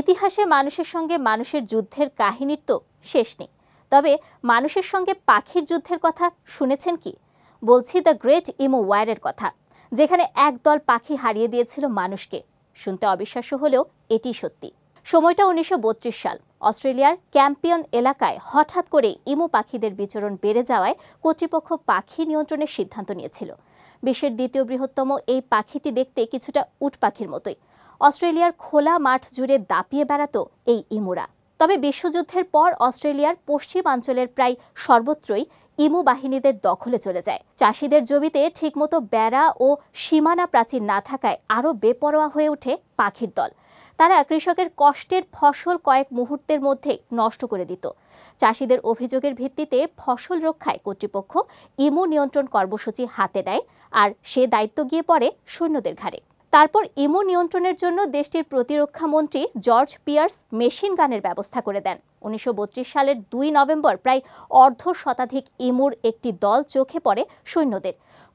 ইতিহাসে মানুষের সঙ্গে মানুষের যুদ্ধের কাহিনীর তো শেষ নেই তবে মানুষের সঙ্গে পাখির যুদ্ধের কথা শুনেছেন কি বলছি দ্য গ্রেট ইমো ওয়ারের কথা যেখানে একদল পাখি হারিয়ে দিয়েছিল মানুষকে শুনতে অবিশ্বাস্য হলেও এটি সত্যি সময়টা উনিশশো সাল অস্ট্রেলিয়ার ক্যাম্পিয়ন এলাকায় হঠাৎ করে ইমো পাখিদের বিচরণ বেড়ে যাওয়ায় কর্তৃপক্ষ পাখি নিয়ন্ত্রণের সিদ্ধান্ত নিয়েছিল বিশ্বের দ্বিতীয় বৃহত্তম এই পাখিটি দেখতে কিছুটা উট পাখির মতোই অস্ট্রেলিয়ার খোলা মাঠ জুড়ে দাপিয়ে বেড়াত এই ইমুরা তবে বিশ্বযুদ্ধের পর অস্ট্রেলিয়ার পশ্চিমাঞ্চলের প্রায় সর্বত্রই ইমু বাহিনীদের দখলে চলে যায় চাষিদের জমিতে ঠিকমতো বেড়া ও সীমানা প্রাচীর না থাকায় আরও বেপরোয়া হয়ে ওঠে পাখির দল তারা কৃষকের কষ্টের ফসল কয়েক মুহূর্তের মধ্যে নষ্ট করে দিত চাষিদের অভিযোগের ভিত্তিতে ফসল রক্ষায় কর্তৃপক্ষ ইমু নিয়ন্ত্রণ কর্মসূচি হাতে নেয় আর সে দায়িত্ব গিয়ে পড়ে সৈন্যদের ঘাড়ে তারপর ইমো নিয়ন্ত্রণের জন্য দেশটির প্রতিরক্ষামন্ত্রী জর্জ পিয়ার্স মেশিন গানের ব্যবস্থা করে দেন উনিশশো সালের দুই নভেম্বর প্রায় অর্ধ শতাধিক ইমুর একটি দল চোখে পড়ে সৈন্যদের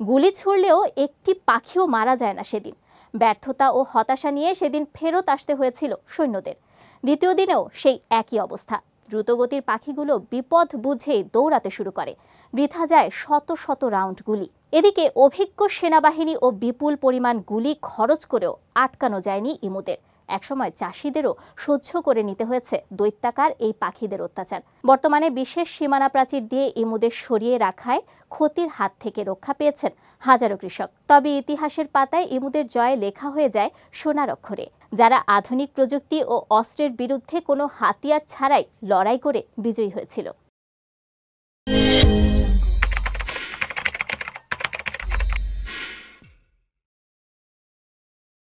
গুলি ছুড়লেও একটি পাখিও মারা যায় না সেদিন ব্যর্থতা ও হতাশা নিয়ে সেদিন ফেরত আসতে হয়েছিল সৈন্যদের দ্বিতীয় দিনেও সেই একই অবস্থা দ্রুতগতির পাখিগুলো বিপদ বুঝে দৌড়াতে শুরু করে বৃথা যায় শত শত রাউন্ড গুলি এদিকে অভিজ্ঞ সেনাবাহিনী ও বিপুল পরিমাণ গুলি খরচ করেও আটকানো যায়নি ইমুদের একসময় চাষিদেরও সহ্য করে নিতে হয়েছে দৈত্যাকার এই পাখিদের অত্যাচার বর্তমানে বিশেষ সীমানা প্রাচীর দিয়ে ইমুদের সরিয়ে রাখায় ক্ষতির হাত থেকে রক্ষা পেয়েছেন হাজারো কৃষক তবে ইতিহাসের পাতায় ইমুদের জয় লেখা হয়ে যায় সোনার অক্ষরে যারা আধুনিক প্রযুক্তি ও অস্ত্রের বিরুদ্ধে কোনো হাতিয়ার ছাড়াই লড়াই করে বিজয়ী হয়েছিল